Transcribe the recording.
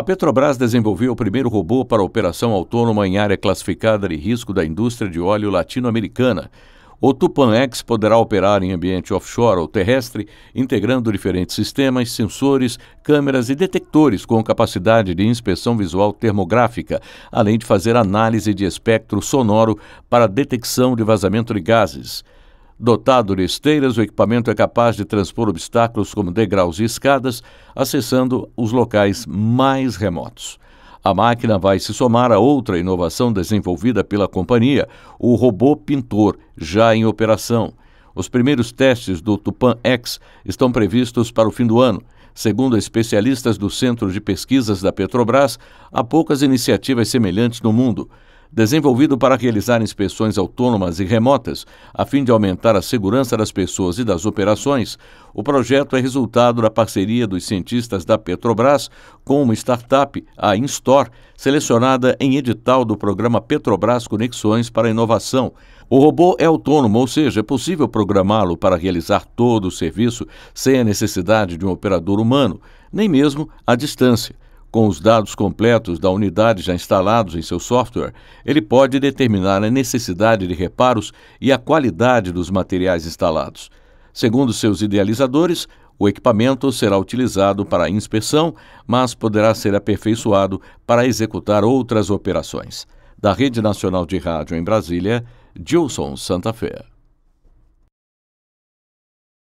A Petrobras desenvolveu o primeiro robô para operação autônoma em área classificada de risco da indústria de óleo latino-americana. O Tupan-X poderá operar em ambiente offshore ou terrestre, integrando diferentes sistemas, sensores, câmeras e detectores com capacidade de inspeção visual termográfica, além de fazer análise de espectro sonoro para detecção de vazamento de gases. Dotado de esteiras, o equipamento é capaz de transpor obstáculos como degraus e escadas, acessando os locais mais remotos. A máquina vai se somar a outra inovação desenvolvida pela companhia, o robô pintor, já em operação. Os primeiros testes do Tupan X estão previstos para o fim do ano. Segundo especialistas do Centro de Pesquisas da Petrobras, há poucas iniciativas semelhantes no mundo desenvolvido para realizar inspeções autônomas e remotas, a fim de aumentar a segurança das pessoas e das operações, o projeto é resultado da parceria dos cientistas da Petrobras com uma startup, a Instore, selecionada em edital do programa Petrobras Conexões para Inovação. O robô é autônomo, ou seja, é possível programá-lo para realizar todo o serviço sem a necessidade de um operador humano, nem mesmo à distância. Com os dados completos da unidade já instalados em seu software, ele pode determinar a necessidade de reparos e a qualidade dos materiais instalados. Segundo seus idealizadores, o equipamento será utilizado para inspeção, mas poderá ser aperfeiçoado para executar outras operações. Da Rede Nacional de Rádio em Brasília, Gilson Santa Fé.